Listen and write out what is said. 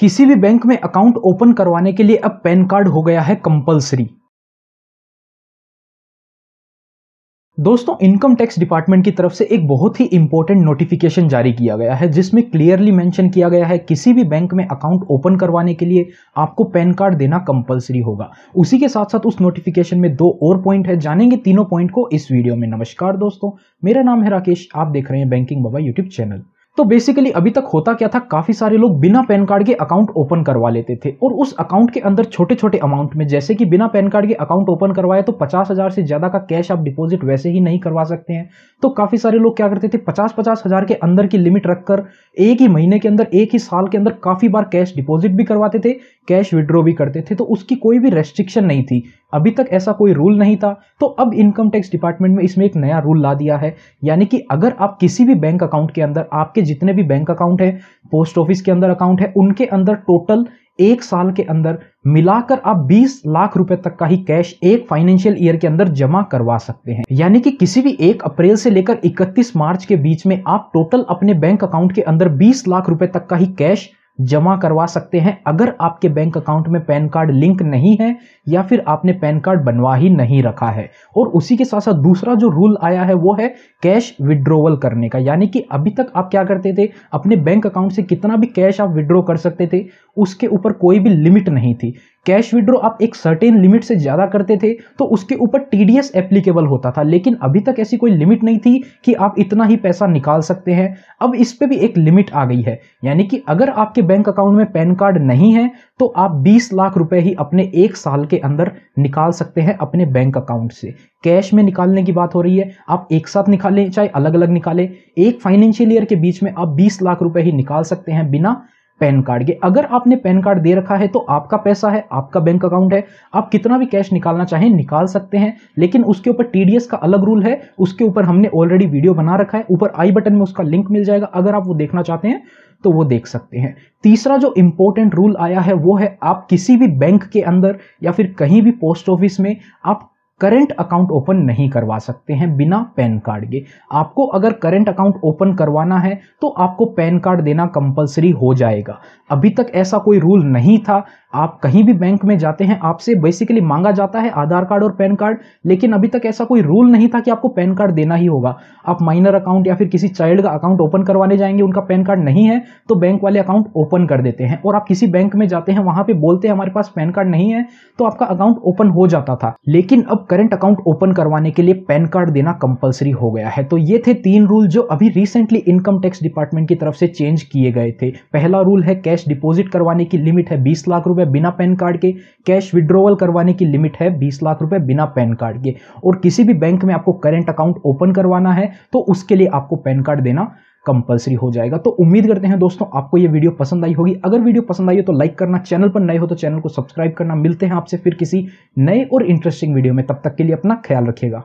किसी भी बैंक में अकाउंट ओपन करवाने के लिए अब पैन कार्ड हो गया है कंपलसरी दोस्तों इनकम टैक्स डिपार्टमेंट की तरफ से एक बहुत ही इंपॉर्टेंट नोटिफिकेशन जारी किया गया है जिसमें क्लियरली मेंशन किया गया है किसी भी बैंक में अकाउंट ओपन करवाने के लिए आपको पैन कार्ड देना कंपलसरी होगा उसी के साथ साथ उस नोटिफिकेशन में दो और पॉइंट है जानेंगे तीनों पॉइंट को इस वीडियो में नमस्कार दोस्तों मेरा नाम है राकेश आप देख रहे हैं बैंकिंग बाबा यूट्यूब चैनल तो बेसिकली अभी तक होता क्या था काफ़ी सारे लोग बिना पैन कार्ड के अकाउंट ओपन करवा लेते थे और उस अकाउंट के अंदर छोटे छोटे अमाउंट में जैसे कि बिना पैन कार्ड के अकाउंट ओपन करवाया तो पचास हज़ार से ज़्यादा का कैश आप डिपॉजिट वैसे ही नहीं करवा सकते हैं तो काफ़ी सारे लोग क्या करते थे पचास पचास हज़ार के अंदर की लिमिट रखकर एक ही महीने के अंदर एक ही साल के अंदर काफ़ी बार कैश डिपॉजिट भी करवाते थे कैश विड्रॉ भी करते थे तो उसकी कोई भी रेस्ट्रिक्शन नहीं थी अभी तक ऐसा कोई रूल नहीं था तो अब इनकम टैक्स डिपार्टमेंट में इसमें एक नया रूल ला दिया है यानी कि अगर आप किसी भी बैंक अकाउंट के अंदर आपके जितने भी बैंक अकाउंट है पोस्ट ऑफिस के अंदर अकाउंट है उनके अंदर टोटल एक साल के अंदर मिलाकर आप 20 लाख रुपए तक का ही कैश एक फाइनेंशियल ईयर के अंदर जमा करवा सकते हैं यानी कि किसी भी एक अप्रैल से लेकर 31 मार्च के बीच में आप टोटल अपने बैंक अकाउंट के अंदर 20 लाख रुपए तक का ही कैश जमा करवा सकते हैं अगर आपके बैंक अकाउंट में पैन कार्ड लिंक नहीं है या फिर आपने पैन कार्ड बनवा ही नहीं रखा है और उसी के साथ साथ दूसरा जो रूल आया है वो है कैश विड्रोवल करने का यानी कि अभी तक आप क्या करते थे अपने बैंक अकाउंट से कितना भी कैश आप विड्रॉ कर सकते थे उसके ऊपर कोई भी लिमिट नहीं थी कैश विड्रॉ आप एक सर्टेन लिमिट से ज़्यादा करते थे तो उसके ऊपर टी एप्लीकेबल होता था लेकिन अभी तक ऐसी कोई लिमिट नहीं थी कि आप इतना ही पैसा निकाल सकते हैं अब इस पर भी एक लिमिट आ गई है यानी कि अगर आपके बैंक अकाउंट में पैन कार्ड नहीं है तो आप 20 लाख रुपए ही अपने एक साल के अंदर निकाल सकते हैं अपने बैंक अकाउंट से कैश में निकालने की बात हो रही है आप एक साथ निकालें चाहे अलग अलग निकालें एक फाइनेंशियल ईयर के बीच में आप 20 लाख रुपए ही निकाल सकते हैं बिना पैन कार्ड के अगर आपने पैन कार्ड दे रखा है तो आपका पैसा है आपका बैंक अकाउंट है आप कितना भी कैश निकालना चाहें निकाल सकते हैं लेकिन उसके ऊपर टी का अलग रूल है उसके ऊपर हमने ऑलरेडी वीडियो बना रखा है ऊपर आई बटन में उसका लिंक मिल जाएगा अगर आप वो देखना चाहते हैं तो वो देख सकते हैं तीसरा जो इंपॉर्टेंट रूल आया है वो है आप किसी भी बैंक के अंदर या फिर कहीं भी पोस्ट ऑफिस में आप करंट अकाउंट ओपन नहीं करवा सकते हैं बिना पैन कार्ड के आपको अगर करंट अकाउंट ओपन करवाना है तो आपको पैन कार्ड देना कंपलसरी हो जाएगा अभी तक ऐसा कोई रूल नहीं था आप कहीं भी बैंक में जाते हैं आपसे बेसिकली मांगा जाता है आधार कार्ड और पैन कार्ड लेकिन अभी तक ऐसा कोई रूल नहीं था कि आपको पैन कार्ड देना ही होगा आप माइनर अकाउंट या फिर किसी चाइल्ड का अकाउंट ओपन करवाने जाएंगे उनका पैन कार्ड नहीं है तो बैंक वाले अकाउंट ओपन कर देते हैं और आप किसी बैंक में जाते हैं वहां पर बोलते हैं हमारे पास पैन कार्ड नहीं है तो आपका अकाउंट ओपन हो जाता था लेकिन अब करंट अकाउंट ओपन करवाने के लिए पैन कार्ड देना कंपलसरी हो गया है तो ये थे तीन रूल जो अभी रिसेंटली इनकम टैक्स डिपार्टमेंट की तरफ से चेंज किए गए थे पहला रूल है कैश डिपॉजिट करवाने की लिमिट है बीस लाख रुपए बिना पैन कार्ड के कैश विड्रोवल करवाने की लिमिट है बीस लाख रुपए बिना पैन कार्ड के और किसी भी बैंक में आपको करेंट अकाउंट ओपन करवाना है तो उसके लिए आपको पैन कार्ड देना कंपलसरी हो जाएगा तो उम्मीद करते हैं दोस्तों आपको ये वीडियो पसंद आई होगी अगर वीडियो पसंद आई हो तो लाइक करना चैनल पर नए हो तो चैनल को सब्सक्राइब करना मिलते हैं आपसे फिर किसी नए और इंटरेस्टिंग वीडियो में तब तक के लिए अपना ख्याल रखिएगा